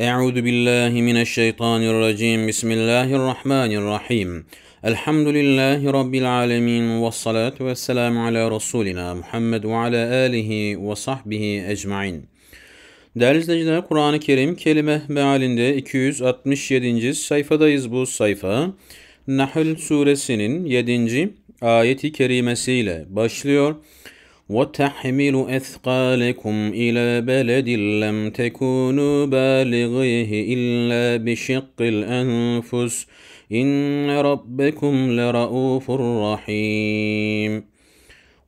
أعوذ بالله من الشيطان الرجيم بسم الله الرحمن الرحيم الحمد لله رب العالمين والصلاة والسلام على رسولنا Muhammed ve ala alihi ve sahbihi ecmain. Değerli izleyiciler Kur'an-ı Kerim kelime mealinde 267. sayfadayız bu sayfa. Nahl suresinin 7. ayeti kerimesiyle başlıyor. وتحمل أثقالكم إلى بلد لم تكونوا بالغيه إلا بشق الأنفس إن ربكم لرؤوف rahim.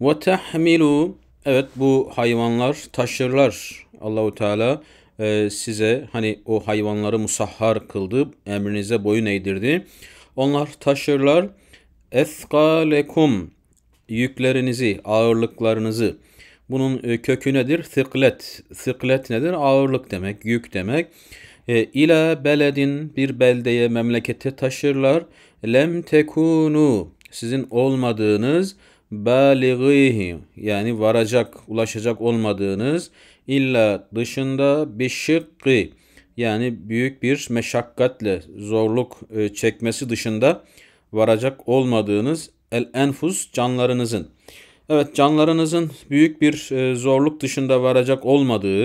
وتحمل Evet bu hayvanlar taşırlar. Allahu Teala e, size hani o hayvanları musahhar kıldı, emrinize boyun eğdirdi. Onlar taşırlar. Eskalekum yüklerinizi, ağırlıklarınızı. Bunun e, kökü nedir? Siklet. Siklet nedir? Ağırlık demek, yük demek. E, ila beledin bir beldeye, memlekete taşırlar. Lem tekunu sizin olmadığınız balighihi yani varacak, ulaşacak olmadığınız illa dışında bir yani büyük bir meşakkatle zorluk e, çekmesi dışında varacak olmadığınız El enfus canlarınızın. Evet canlarınızın büyük bir e, zorluk dışında varacak olmadığı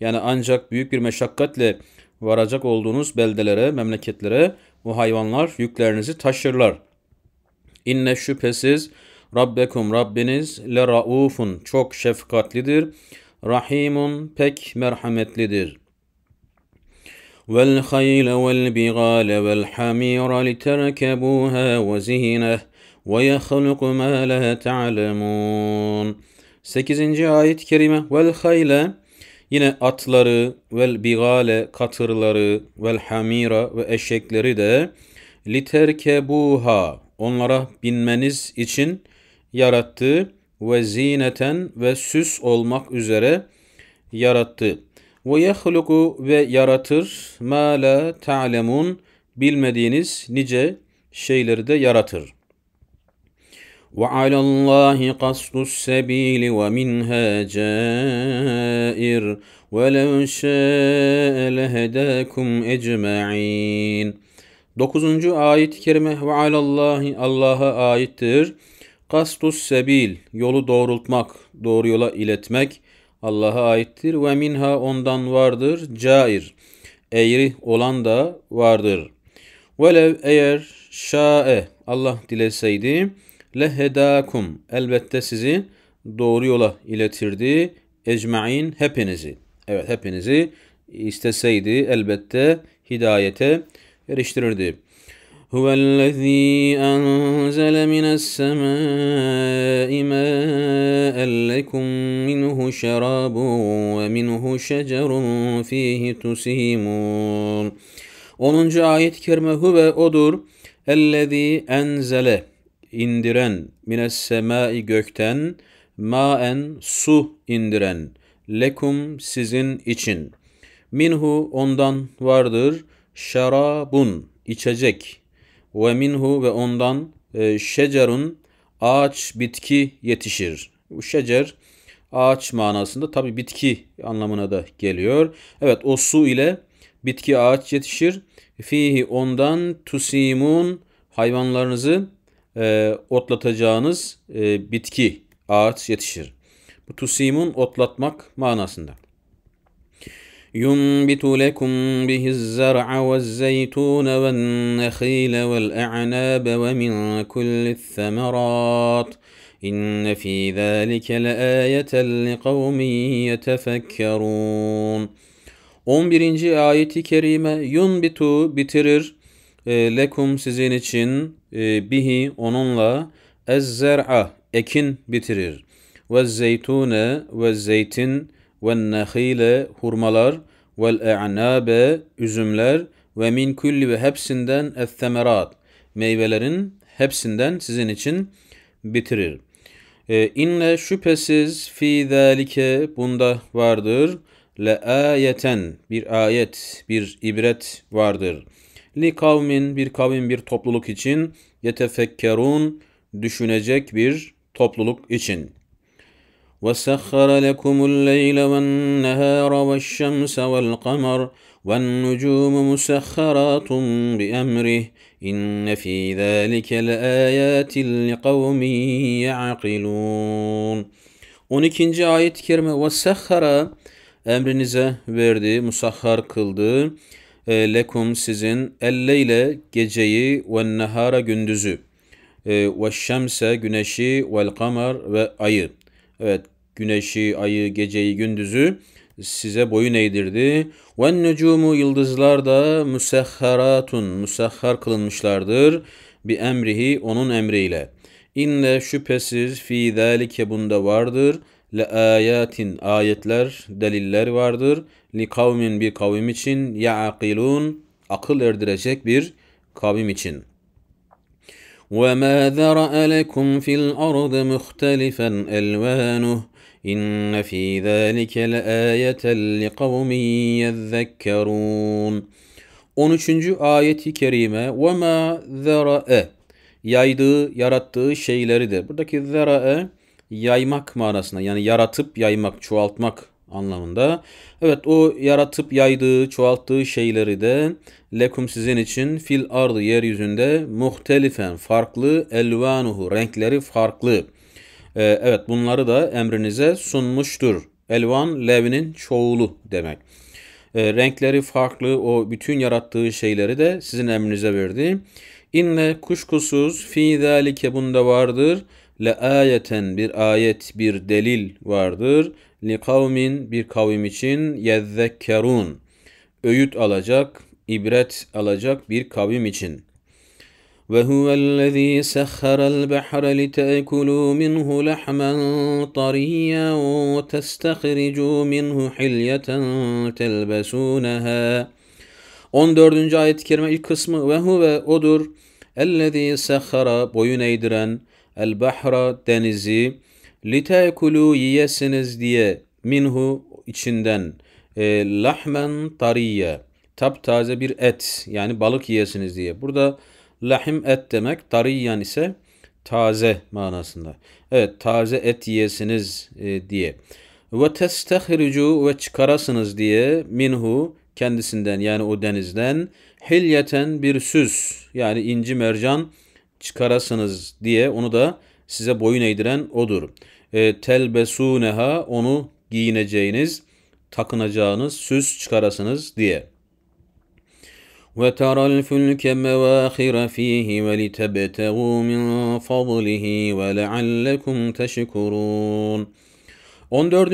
yani ancak büyük bir meşakkatle varacak olduğunuz beldelere, memleketlere bu hayvanlar yüklerinizi taşırlar. İnne şüphesiz Rabbekum Rabbiniz le raufun çok şefkatlidir. Rahimun pek merhametlidir. Vel hayle vel bigale vel hamira literkebuha ve zihineh وَيَخْلُقُ مَا لَا تَعْلَمُونَ 8. ayet-i kerime vel yine atları vel bigale katırları vel hamira ve eşekleri de literke literkebuha onlara binmeniz için yarattı ve zineten ve süs olmak üzere yarattı. Ve yehluku ve yaratır ma la ta'lemun bilmediğiniz nice şeyleri de yaratır. وعلى الله قصد السبيل ومنها جائر ولو شاء لهداكم أجمعين 9. ayet-i kerime ve alallahi Allah'a aittir. Kastus sebil yolu doğrultmak, doğru yola iletmek Allah'a aittir ve minha ondan vardır cair. Eğri olan da vardır. Velev eğer şa'e Allah dileseydi lehedakum elbette sizi doğru yola iletirdi ecmain hepinizi. Evet hepinizi isteseydi elbette hidayete eriştirirdi. Huvellezî enzele mine's-semâi mâen lekum minhu şerâbun ve minhu şecerun fîhi tusîmûn. 10. ayet-i kerime huve odur. Ellezî enzele indiren, mines semai gökten, maen su indiren, lekum sizin için. Minhu ondan vardır, şarabun içecek ve minhu ve ondan e, şecerun ağaç bitki yetişir. Bu şecer ağaç manasında tabi bitki anlamına da geliyor. Evet o su ile bitki ağaç yetişir. Fihi ondan tusimun hayvanlarınızı e, otlatacağınız e, bitki, ağaç yetişir. Bu tusimun otlatmak manasında. ve ينبت لكم به الزرع والزيتون والنخيل والأعناب ومن كل الثمرات إن في ذلك لآية لقوم يتفكرون 11. ayeti kerime yunbitu bitirir e, lekum sizin için e, bihi onunla ez ekin bitirir. Ve zeytune ve zeytin ve nehile hurmalar ve e'nabe üzümler ve min kulli ve hepsinden ettemerat meyvelerin hepsinden sizin için bitirir. E, inne şüphesiz fi zalike bunda vardır le ayeten bir ayet bir ibret vardır.'' Li kavmin bir kavim bir topluluk için yetefekkerun düşünecek bir topluluk için. وَسَخَّرَ لَكُمُ اللَّيْلَ وَالنَّهَارَ وَالشَّمْسَ وَالْقَمَرَ وَالنُّجُومُ مُسَخَّرَاتٌ بِأَمْرِهِ إِنَّ فِي ذَٰلِكَ لَآيَاتٍ لِقَوْمٍ يَعْقِلُونَ 12. ayet-i kerime وَسَخَّرَ emrinize verdi, musahhar kıldı e, lekum sizin elleyle geceyi ve nehara gündüzü e, ve şemse güneşi ve kamer ve ayı. Evet güneşi, ayı, geceyi, gündüzü size boyun eğdirdi. Ve necumu yıldızlar da müsehharatun, müsehhar kılınmışlardır. Bi emrihi onun emriyle.'' İnne şüphesiz fi zalike bunda vardır. Le ayatin ayetler, deliller vardır. Li kavmin bir kavim için ya akilun akıl erdirecek bir kavim için. وَمَا ذَرَأَ لَكُمْ فِي الْأَرْضِ مُخْتَلِفًا أَلْوَانُهُ إِنَّ فِي ذَٰلِكَ لَآيَةً لِقَوْمٍ يَذَّكَّرُونَ 13. ayeti kerime ma ذَرَأَ e yaydığı, yarattığı şeyleri de. Buradaki zera'e yaymak manasına yani yaratıp yaymak, çoğaltmak anlamında. Evet o yaratıp yaydığı, çoğalttığı şeyleri de lekum sizin için fil ardı yeryüzünde muhtelifen farklı elvanuhu renkleri farklı. Ee, evet bunları da emrinize sunmuştur. Elvan levinin çoğulu demek. Ee, renkleri farklı o bütün yarattığı şeyleri de sizin emrinize verdi. İnne kuşkusuz fi zalike bunda vardır. Le ayeten bir ayet bir delil vardır. Li kavmin bir kavim için yezzekkerun. Öğüt alacak, ibret alacak bir kavim için.'' Ve وهو الذي سخر البحر لتأكلوا منه لحما طريا وتستخرجوا منه حلية تلبسونها ۖ 14. ayet-i kerime ilk kısmı ve huve odur ellezî sehhara boyun eğdiren el bahra denizi litekulu yiyesiniz diye minhu içinden e, lahmen tariye taptaze bir et yani balık yiyesiniz diye. Burada lahim et demek tariyen ise taze manasında. Evet taze et yiyesiniz e, diye. Ve testehricu ve çıkarasınız diye minhu kendisinden yani o denizden hilyeten bir süs yani inci mercan çıkarasınız diye onu da size boyun eğdiren odur. E, telbesuneha onu giyineceğiniz, takınacağınız, süs çıkarasınız diye. ve وَتَرَى الْفُلْكَ مَوَاخِرَ ف۪يهِ وَلِتَبْتَغُوا مِنْ ve وَلَعَلَّكُمْ تَشْكُرُونَ 14.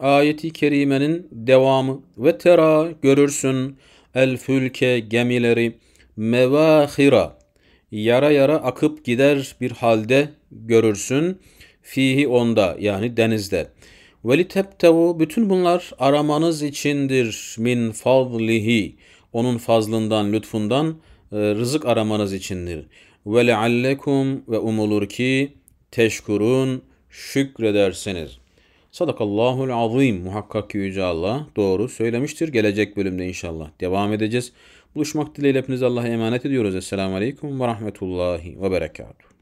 ayeti kerimenin devamı ve tera görürsün el fülke gemileri mevahira yara yara akıp gider bir halde görürsün fihi onda yani denizde. Veli teptevu bütün bunlar aramanız içindir min fadlihi onun fazlından lütfundan e, rızık aramanız içindir. Ve allekum ve umulur ki teşkurun şükredersiniz.'' Sadakallahul azim. Muhakkak ki Yüce Allah doğru söylemiştir. Gelecek bölümde inşallah devam edeceğiz. Buluşmak dileğiyle hepinize Allah'a emanet ediyoruz. Esselamu Aleyküm ve Rahmetullahi ve Berekatuhu.